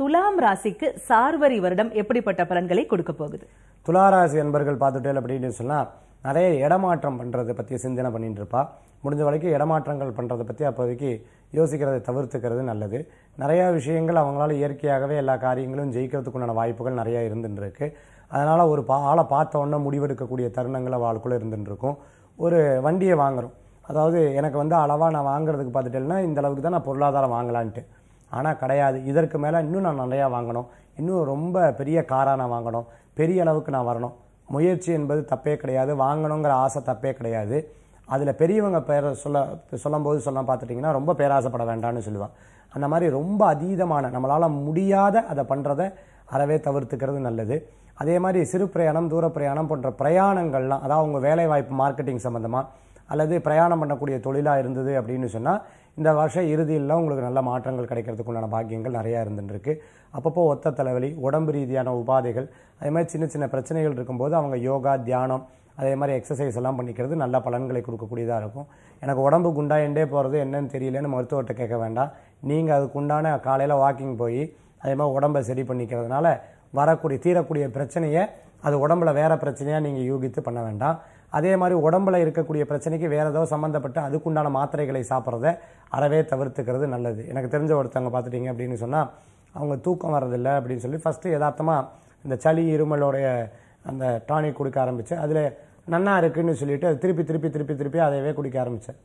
துலாம் ராசிக்கு சார்வரி வருடம் எப்படிப்பட்ட பலன்களை கொடுக்க போகுது துலா ராசி என்பர்கள் பார்த்துட்டேன் அப்படின்னு சொன்னால் நிறைய இடமாற்றம் பண்ணுறதை பற்றி சிந்தனை பண்ணிட்டு இருப்பா முடிஞ்ச வரைக்கும் இடமாற்றங்கள் பண்ணுறதை பற்றி அப்போதைக்கு யோசிக்கிறதை தவிர்த்துக்கிறது நல்லது நிறையா விஷயங்கள் அவங்களால இயற்கையாகவே எல்லா காரியங்களும் ஜெயிக்கிறதுக்குண்டான வாய்ப்புகள் நிறையா இருந்துருக்கு அதனால் ஒரு பா ஆளை பார்த்தோன்னே முடிவெடுக்கக்கூடிய தருணங்கள் அவளுக்குள்ளே இருந்துருக்கும் ஒரு வண்டியை வாங்குகிறோம் அதாவது எனக்கு வந்து அளவாக நான் வாங்குறதுக்கு பார்த்துட்டேன்னா இந்த அளவுக்கு தான் நான் பொருளாதாரம் வாங்கலான்ட்டு ஆனால் கிடையாது இதற்கு மேலே இன்னும் நான் நிறையா வாங்கணும் இன்னும் ரொம்ப பெரிய காராக நான் வாங்கணும் பெரிய அளவுக்கு நான் வரணும் முயற்சி என்பது தப்பே கிடையாது வாங்கணுங்கிற ஆசை தப்பே கிடையாது அதில் பெரியவங்க பேர சொல்ல சொல்லும்போது சொல்ல பார்த்துட்டிங்கன்னா ரொம்ப பேராசைப்பட வேண்டாம்னு சொல்லுவான் அந்த மாதிரி ரொம்ப அதீதமான நம்மளால் முடியாத அதை பண்ணுறத அறவே தவிர்த்துக்கிறது நல்லது அதே மாதிரி சிறு பிரயாணம் தூர பிரயாணம் போன்ற பிரயாணங்கள்லாம் அதாவது உங்கள் வேலைவாய்ப்பு மார்க்கெட்டிங் சம்மந்தமாக அல்லது பிரயாணம் பண்ணக்கூடிய தொழிலாக இருந்தது அப்படின்னு சொன்னால் இந்த வருஷம் இறுதியிலாம் உங்களுக்கு நல்ல மாற்றங்கள் உண்டான பாக்கியங்கள் நிறையா இருந்துருக்கு அப்பப்போ ஒத்த தலைவலி உடம்பு ரீதியான உபாதைகள் அதே மாதிரி சின்ன சின்ன பிரச்சனைகள் இருக்கும்போது அவங்க யோகா தியானம் அதே மாதிரி எக்ஸசைஸ் எல்லாம் பண்ணிக்கிறது நல்ல பலன்களை கொடுக்கக்கூடியதாக இருக்கும் எனக்கு உடம்பு குண்டாயிண்டே போகிறது என்னன்னு தெரியலன்னு மருத்துவர்கிட்ட கேட்க வேண்டாம் நீங்கள் அதுக்கு உண்டான காலையில் வாக்கிங் போய் அதே மாதிரி உடம்பை சரி பண்ணிக்கிறதுனால வரக்கூடிய தீரக்கூடிய பிரச்சனையை அது உடம்புல வேறு பிரச்சனையாக நீங்கள் யூகித்து பண்ண வேண்டாம் அதே மாதிரி உடம்புல இருக்கக்கூடிய பிரச்சனைக்கு வேறு ஏதோ சம்மந்தப்பட்ட அதுக்குண்டான மாத்திரைகளை சாப்பிட்றத அறவே தவிர்த்துக்கிறது நல்லது எனக்கு தெரிஞ்ச ஒருத்தவங்க பார்த்துட்டிங்க அப்படின்னு சொன்னால் அவங்க தூக்கம் வரதில்லை அப்படின்னு சொல்லி ஃபஸ்ட்டு யதார்த்தமாக இந்த சளி இருமலோடைய அந்த டானிக் கொடுக்க ஆரம்பித்து அதில் நன்னா இருக்குன்னு சொல்லிவிட்டு அது திருப்பி திருப்பி திருப்பி திருப்பி அதையவே குடிக்க ஆரம்பித்தேன்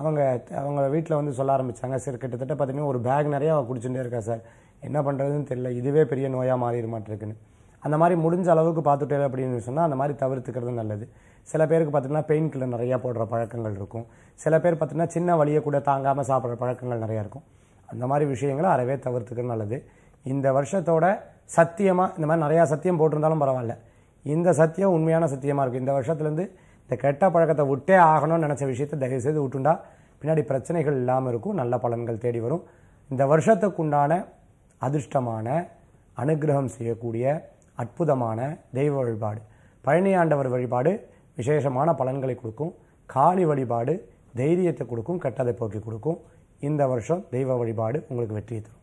அவங்க அவங்க வீட்டில் வந்து சொல்ல ஆரம்பித்தாங்க சார் கிட்டத்தட்ட பார்த்திங்கன்னா ஒரு பேக் நிறையா குடிச்சுட்டே இருக்கா சார் என்ன பண்ணுறதுன்னு தெரியல இதுவே பெரிய நோயாக மாறிடுமாட்டிருக்குன்னு அந்த மாதிரி முடிஞ்ச அளவுக்கு பார்த்துட்டே அப்படின்னு சொன்னால் அந்த மாதிரி தவிர்த்துக்கிறது நல்லது சில பேருக்கு பார்த்தீங்கன்னா பெயின் கில்லர் நிறையா போடுற பழக்கங்கள் இருக்கும் சில பேர் பார்த்திங்கன்னா சின்ன வழியை கூட தாங்காமல் சாப்பிட்ற பழக்கங்கள் நிறையா இருக்கும் அந்த மாதிரி விஷயங்களை அறவே தவிர்த்துக்கிறது நல்லது இந்த வருஷத்தோட சத்தியமாக இந்த மாதிரி நிறையா சத்தியம் போட்டிருந்தாலும் பரவாயில்ல இந்த சத்தியம் உண்மையான சத்தியமாக இருக்கும் இந்த வருஷத்துலேருந்து இந்த கெட்ட பழக்கத்தை விட்டே ஆகணும்னு நினச்ச விஷயத்தை தயவுசெய்து விட்டுண்டா பின்னாடி பிரச்சனைகள் இல்லாமல் இருக்கும் நல்ல பலன்கள் தேடி வரும் இந்த வருஷத்துக்குண்டான அதிர்ஷ்டமான அனுகிரகம் செய்யக்கூடிய அற்புதமான தெய்வ வழிபாடு பழனி ஆண்டவர் வழிபாடு விசேஷமான பலன்களை கொடுக்கும் காளி வழிபாடு தைரியத்தை கொடுக்கும் கெட்டதை போக்கி கொடுக்கும் இந்த வருஷம் தெய்வ வழிபாடு உங்களுக்கு வெற்றியை தரும்